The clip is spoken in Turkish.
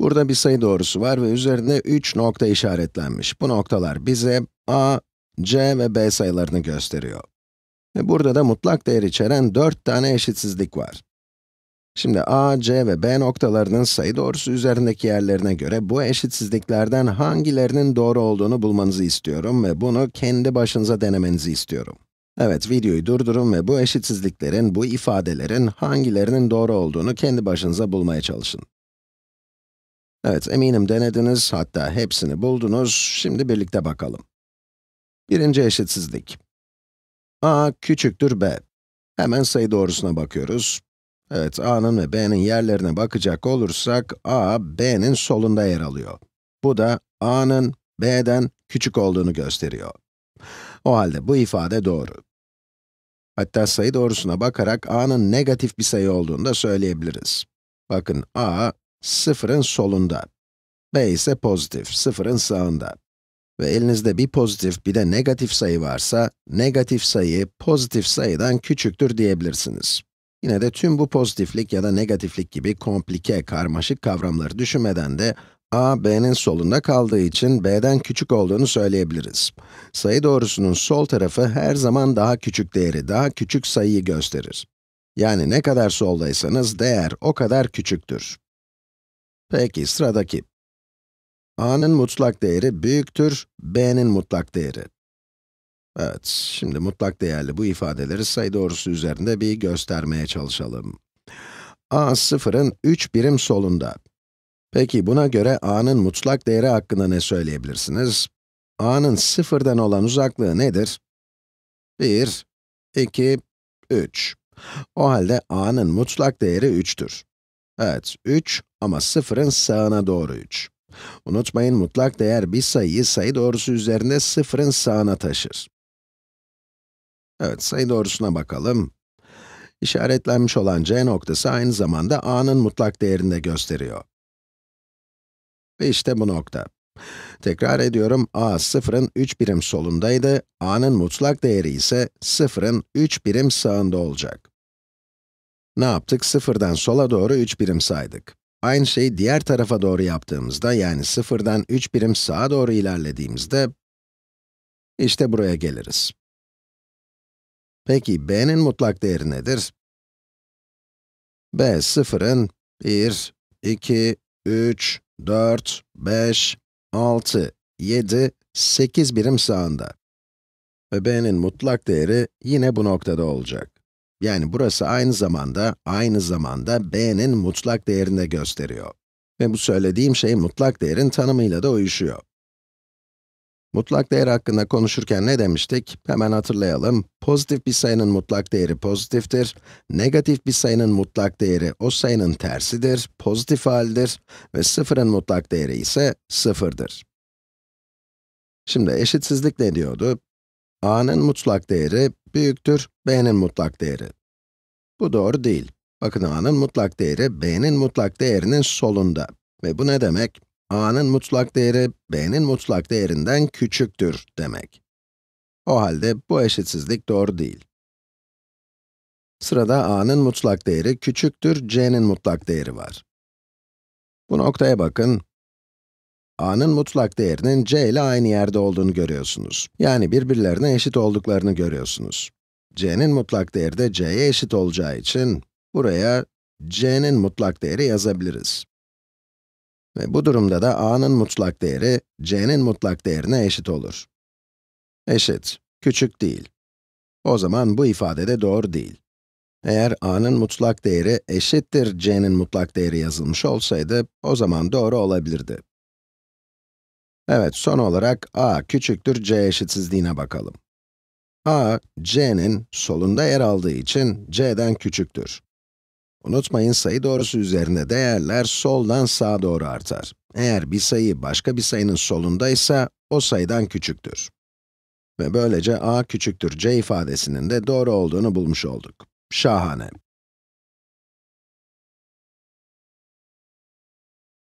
Burada bir sayı doğrusu var ve üzerinde 3 nokta işaretlenmiş. Bu noktalar bize a, c ve b sayılarını gösteriyor. Ve burada da mutlak değer içeren 4 tane eşitsizlik var. Şimdi a, c ve b noktalarının sayı doğrusu üzerindeki yerlerine göre bu eşitsizliklerden hangilerinin doğru olduğunu bulmanızı istiyorum ve bunu kendi başınıza denemenizi istiyorum. Evet, videoyu durdurun ve bu eşitsizliklerin, bu ifadelerin hangilerinin doğru olduğunu kendi başınıza bulmaya çalışın. Evet, eminim denediniz, hatta hepsini buldunuz. Şimdi birlikte bakalım. Birinci eşitsizlik. a küçüktür b. Hemen sayı doğrusuna bakıyoruz. Evet, a'nın ve b'nin yerlerine bakacak olursak, a, b'nin solunda yer alıyor. Bu da a'nın b'den küçük olduğunu gösteriyor. O halde bu ifade doğru. Hatta sayı doğrusuna bakarak a'nın negatif bir sayı olduğunu da söyleyebiliriz. Bakın a, sıfırın solunda. b ise pozitif, sıfırın sağında. Ve elinizde bir pozitif bir de negatif sayı varsa, negatif sayı pozitif sayıdan küçüktür diyebilirsiniz. Yine de tüm bu pozitiflik ya da negatiflik gibi komplike, karmaşık kavramları düşünmeden de a, b'nin solunda kaldığı için b'den küçük olduğunu söyleyebiliriz. Sayı doğrusunun sol tarafı her zaman daha küçük değeri, daha küçük sayıyı gösterir. Yani ne kadar soldaysanız değer o kadar küçüktür. Peki, sıradaki. a'nın mutlak değeri büyüktür, b'nin mutlak değeri. Evet, şimdi mutlak değerli bu ifadeleri sayı doğrusu üzerinde bir göstermeye çalışalım. a sıfırın 3 birim solunda. Peki buna göre a'nın mutlak değeri hakkında ne söyleyebilirsiniz? a'nın sıfırdan olan uzaklığı nedir? 1, 2, 3. O halde a'nın mutlak değeri 3'tür. Evet, 3 ama 0'ın sağına doğru 3. Unutmayın, mutlak değer bir sayıyı sayı doğrusu üzerinde 0'ın sağına taşır. Evet, sayı doğrusuna bakalım. İşaretlenmiş olan c noktası aynı zamanda a'nın mutlak değerini de gösteriyor. Ve işte bu nokta. Tekrar ediyorum, a 0'ın 3 birim solundaydı, a'nın mutlak değeri ise 0'ın 3 birim sağında olacak. Ne yaptık? Sıfırdan sola doğru 3 birim saydık. Aynı şeyi diğer tarafa doğru yaptığımızda, yani sıfırdan 3 birim sağa doğru ilerlediğimizde, işte buraya geliriz. Peki, b'nin mutlak değeri nedir? b 0'ın 1, 2, 3, 4, 5, 6, 7, 8 birim sağında. Ve b'nin mutlak değeri yine bu noktada olacak. Yani burası aynı zamanda, aynı zamanda b'nin mutlak değerini de gösteriyor. Ve bu söylediğim şey mutlak değerin tanımıyla da uyuşuyor. Mutlak değer hakkında konuşurken ne demiştik? Hemen hatırlayalım. Pozitif bir sayının mutlak değeri pozitiftir. Negatif bir sayının mutlak değeri o sayının tersidir, pozitif haldir Ve sıfırın mutlak değeri ise sıfırdır. Şimdi eşitsizlik ne diyordu? a'nın mutlak değeri büyüktür b'nin mutlak değeri. Bu doğru değil. Bakın a'nın mutlak değeri b'nin mutlak değerinin solunda. Ve bu ne demek? a'nın mutlak değeri b'nin mutlak değerinden küçüktür demek. O halde bu eşitsizlik doğru değil. Sırada a'nın mutlak değeri küçüktür c'nin mutlak değeri var. Bu noktaya bakın, a'nın mutlak değerinin c ile aynı yerde olduğunu görüyorsunuz. Yani birbirlerine eşit olduklarını görüyorsunuz. c'nin mutlak değeri de c'ye eşit olacağı için buraya c'nin mutlak değeri yazabiliriz. Ve bu durumda da a'nın mutlak değeri c'nin mutlak değerine eşit olur. Eşit, küçük değil. O zaman bu ifade de doğru değil. Eğer a'nın mutlak değeri eşittir c'nin mutlak değeri yazılmış olsaydı, o zaman doğru olabilirdi. Evet, son olarak a küçüktür c eşitsizliğine bakalım. a, c'nin solunda yer aldığı için c'den küçüktür. Unutmayın sayı doğrusu üzerinde değerler soldan sağa doğru artar. Eğer bir sayı başka bir sayının solundaysa, o sayıdan küçüktür. Ve böylece a küçüktür c ifadesinin de doğru olduğunu bulmuş olduk. Şahane.